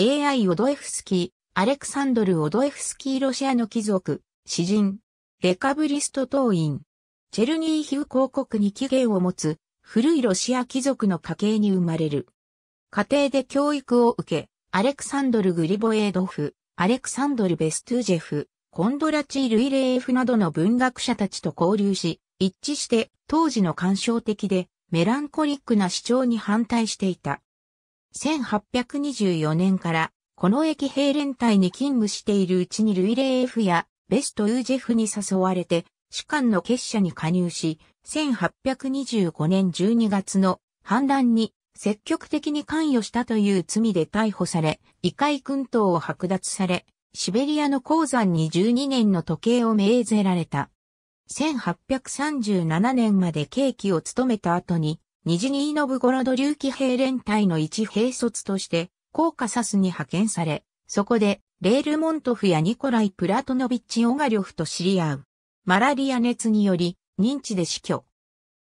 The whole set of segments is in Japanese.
AI オドエフスキー、アレクサンドル・オドエフスキーロシアの貴族、詩人、レカブリスト党員、チェルニーヒウ公国に起源を持つ、古いロシア貴族の家系に生まれる。家庭で教育を受け、アレクサンドル・グリボエードフ、アレクサンドル・ベストゥージェフ、コンドラチー・ルイレーフなどの文学者たちと交流し、一致して当時の感傷的でメランコリックな主張に反対していた。1824年から、この駅兵連隊に勤務しているうちにルイレーフやベスト・ウージェフに誘われて、士官の結社に加入し、1825年12月の反乱に積極的に関与したという罪で逮捕され、異界君等を剥奪され、シベリアの鉱山に12年の時計を命ぜられた。1837年まで刑期を務めた後に、ジにーノブゴロド竜騎兵連隊の一兵卒として、コーカサスに派遣され、そこで、レールモントフやニコライ・プラトノビッチ・オガリョフと知り合う。マラリア熱により、認知で死去。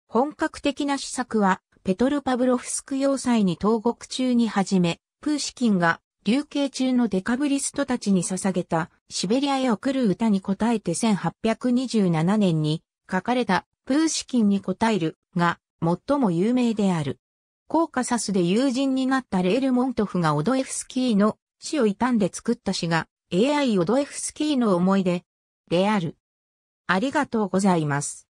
本格的な施策は、ペトル・パブロフスク要塞に投獄中に始め、プーシキンが、流刑中のデカブリストたちに捧げた、シベリアへ送る歌に応えて1827年に、書かれた、プーシキンに応える、が、最も有名である。コーカサスで友人になったレールモントフがオドエフスキーの死を悼んで作った詩が AI オドエフスキーの思い出である。ありがとうございます。